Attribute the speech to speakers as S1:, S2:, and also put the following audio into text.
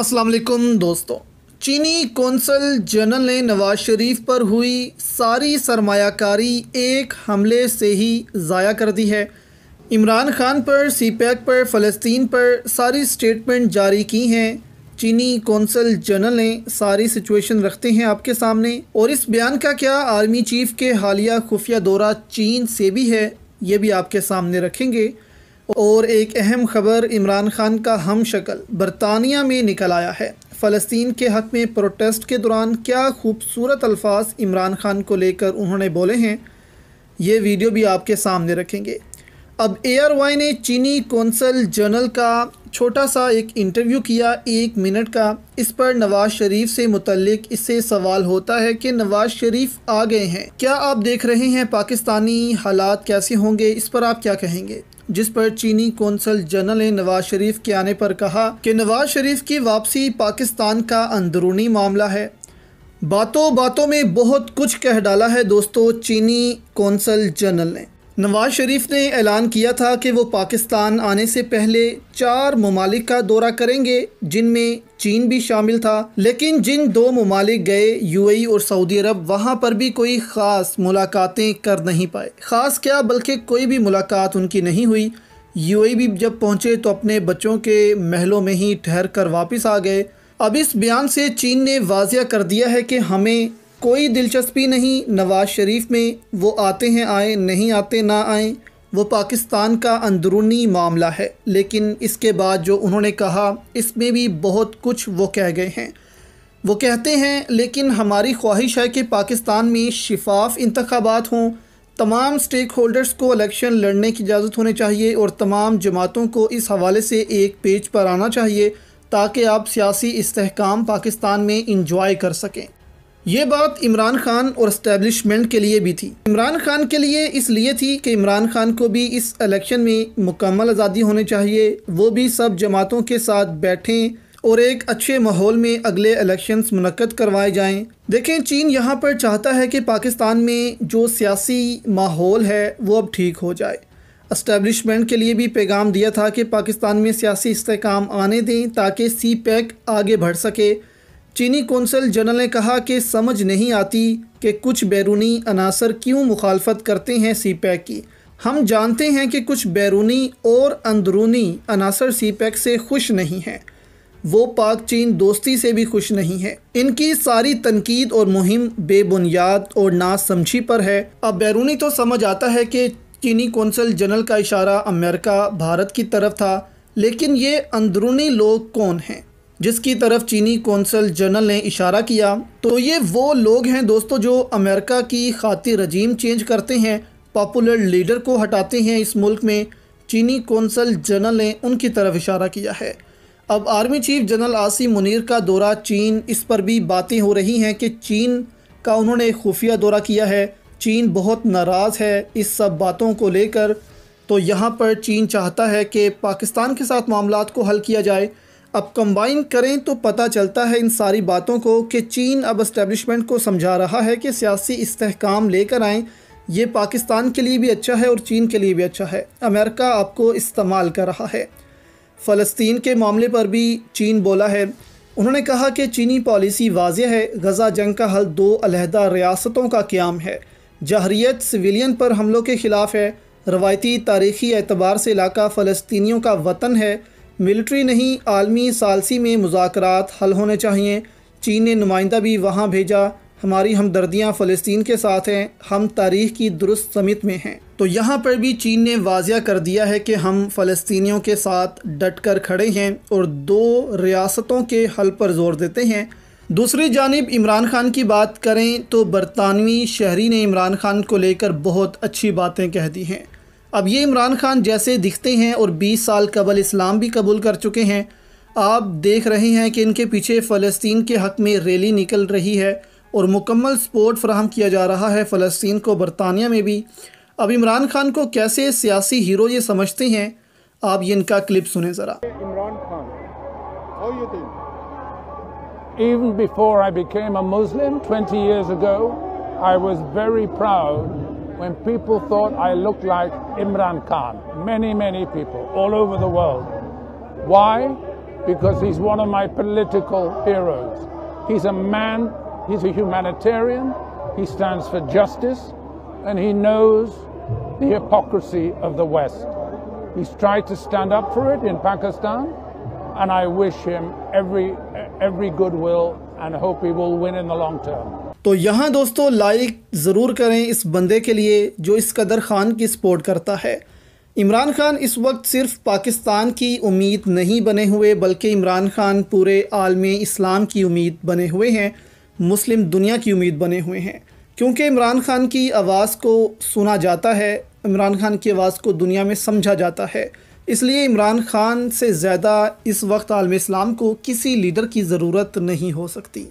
S1: अस्सलाम वालेकुम दोस्तों चीनी कौंसल जनरल ने नवाज शरीफ पर हुई सारी सरमायाकारी एक हमले से ही ज़ाया कर दी है इमरान खान पर सी पैक पर फ़लस्तीन पर सारी स्टेटमेंट जारी की हैं चीनी कौंसल जनरल ने सारी सिचुएशन रखते हैं आपके सामने और इस बयान का क्या आर्मी चीफ के हालिया खुफिया दौरा चीन से भी है ये भी आपके सामने रखेंगे और एक अहम खबर इमरान खान का हम शक्ल बरतानिया में निकल आया है फ़लस्तीन के हक़ में प्रोटेस्ट के दौरान क्या खूबसूरत अल्फाज इमरान खान को लेकर उन्होंने बोले हैं ये वीडियो भी आपके सामने रखेंगे अब एयर वाई ने चीनी कौंसल जनरल का छोटा सा एक इंटरव्यू किया एक मिनट का इस पर नवाज शरीफ से मुतलक इससे सवाल होता है कि नवाज शरीफ आ गए हैं क्या आप देख रहे हैं पाकिस्तानी हालात कैसे होंगे इस पर आप क्या कहेंगे जिस पर चीनी कौंसल जनरल ने नवाज शरीफ के आने पर कहा कि नवाज शरीफ की वापसी पाकिस्तान का अंदरूनी मामला है बातों बातों में बहुत कुछ कह डाला है दोस्तों चीनी कौंसल जनरल ने नवाज शरीफ ने ऐलान किया था कि वो पाकिस्तान आने से पहले चार ममालिक का दौरा करेंगे जिनमें चीन भी शामिल था लेकिन जिन दो ममालिक गए यूएई और सऊदी अरब वहाँ पर भी कोई ख़ास मुलाकातें कर नहीं पाए ख़ास क्या बल्कि कोई भी मुलाकात उनकी नहीं हुई यूएई भी जब पहुँचे तो अपने बच्चों के महलों में ही ठहर कर वापस आ गए अब इस बयान से चीन ने वाजिया कर दिया है कि हमें कोई दिलचस्पी नहीं नवाज शरीफ में वो आते हैं आए नहीं आते ना आए वो पाकिस्तान का अंदरूनी मामला है लेकिन इसके बाद जो उन्होंने कहा इसमें भी बहुत कुछ वो कह गए हैं वो कहते हैं लेकिन हमारी ख्वाहिश है कि पाकिस्तान में शिफाफ इंतबात हों तमाम स्टेक होल्डर्स को इलेक्शन लड़ने की इजाज़त होनी चाहिए और तमाम जमातों को इस हवाले से एक पेज पर आना चाहिए ताकि आप सियासी इसकाम पाकिस्तान में इंजॉय कर सकें ये बात इमरान खान और इस्टेबलिशमेंट के लिए भी थी इमरान खान के लिए इसलिए थी कि इमरान खान को भी इस इलेक्शन में मुकम्मल आज़ादी होनी चाहिए वो भी सब जमातों के साथ बैठें और एक अच्छे माहौल में अगले इलेक्शंस मनक़द करवाए जाएं देखें चीन यहाँ पर चाहता है कि पाकिस्तान में जो सियासी माहौल है वो अब ठीक हो जाए इस्टेबलिशमेंट के लिए भी पैगाम दिया था कि पाकिस्तान में सियासी इसकाम आने दें ताकि सी पैक आगे बढ़ सके चीनी कौंसल जनरल ने कहा कि समझ नहीं आती कि कुछ बैरूनी अनासर क्यों मुखालफत करते हैं सी पैक की हम जानते हैं कि कुछ बैरूनी और अंदरूनी अनासर सी पैक से खुश नहीं हैं वो पाक चीन दोस्ती से भी खुश नहीं है इनकी सारी तनकीद और मुहिम बेबुनियाद और नासमझी पर है अब बैरूनी तो समझ आता है कि चीनी कौंसल जनरल का इशारा अमेरिका भारत की तरफ था लेकिन ये अंदरूनी लोग कौन हैं जिसकी तरफ चीनी कौंसल जनरल ने इशारा किया तो ये वो लोग हैं दोस्तों जो अमेरिका की खातिर रजीम चेंज करते हैं पॉपुलर लीडर को हटाते हैं इस मुल्क में चीनी कौंसल जनरल ने उनकी तरफ इशारा किया है अब army chief general Asim Munir का दौरा चीन इस पर भी बातें हो रही हैं कि चीन का उन्होंने खुफिया दौरा किया है चीन बहुत नाराज़ है इस सब बातों को लेकर तो यहाँ पर चीन चाहता है कि पाकिस्तान के साथ मामला को हल किया जाए अब कंबाइन करें तो पता चलता है इन सारी बातों को कि चीन अब इस्टेबलिशमेंट को समझा रहा है कि सियासी इस्तेकाम लेकर आएँ ये पाकिस्तान के लिए भी अच्छा है और चीन के लिए भी अच्छा है अमेरिका आपको इस्तेमाल कर रहा है फ़लस्तीन के मामले पर भी चीन बोला है उन्होंने कहा कि चीनी पॉलिसी वाज है गज़ा जंग का हल दो अलहदा रियासतों का क्याम है जहरीत सिविलियन पर हमलों के ख़िलाफ़ है रवायती तारीखी एतबार से इलाका फ़लस्तियों का वतन है मिलिट्री नहीं आलमी सालसी में मुजाकर हल होने चाहिए चीन ने नुमाइंदा भी वहाँ भेजा हमारी हमदर्दियाँ फ़लस्तीन के साथ हैं हम तारीख की दुरुस्त समित में हैं तो यहाँ पर भी चीन ने वाजिया कर दिया है कि हम फ़लस्तियों के साथ डट कर खड़े हैं और दो रियासतों के हल पर जोर देते हैं दूसरी जानब इमरान खान की बात करें तो बरतानवी शहरी ने इमरान खान को लेकर बहुत अच्छी बातें कह दी हैं अब ये इमरान खान जैसे दिखते हैं और 20 साल कबल इस्लाम भी कबूल कर चुके हैं आप देख रहे हैं कि इनके पीछे फ़लस्तीन के हक़ में रैली निकल रही है और मुकम्मल सपोर्ट फ्राहम किया जा रहा है फ़लस्तीन को बरतानिया में भी अब इमरान खान को कैसे सियासी हीरो ये समझते हैं आप ये इनका क्लिप सुने ज़रा Imran Khan Even before I became a Muslim 20 years ago, I was very proud when people thought I looked like Imran Khan. Many, many people all over the world. Why? Because he's one of my political heroes. He's a man, he's a humanitarian, he stands for justice, and he knows the hypocrisy of the West. He's tried to stand up for it in Pakistan, and I wish him every, every goodwill and hope he will win in the long term. तो यहाँ दोस्तों like ज़रूर करें इस बंदे के लिए जो इस कदर ख़ान की सपोर्ट करता है इमरान खान इस वक्त सिर्फ पाकिस्तान की उम्मीद नहीं बने हुए बल्कि इमरान खान पूरे आलम इस्लाम की उम्मीद बने हुए हैं मुस्लिम दुनिया की उम्मीद बने हुए हैं क्योंकि इमरान खान की आवाज़ को सुना जाता है इमरान खान की आवाज़ को दुनिया में समझा जाता है इसलिए इमरान खान से ज़्यादा इस वक्त आलम इस्लाम को किसी लीडर की ज़रूरत नहीं हो सकती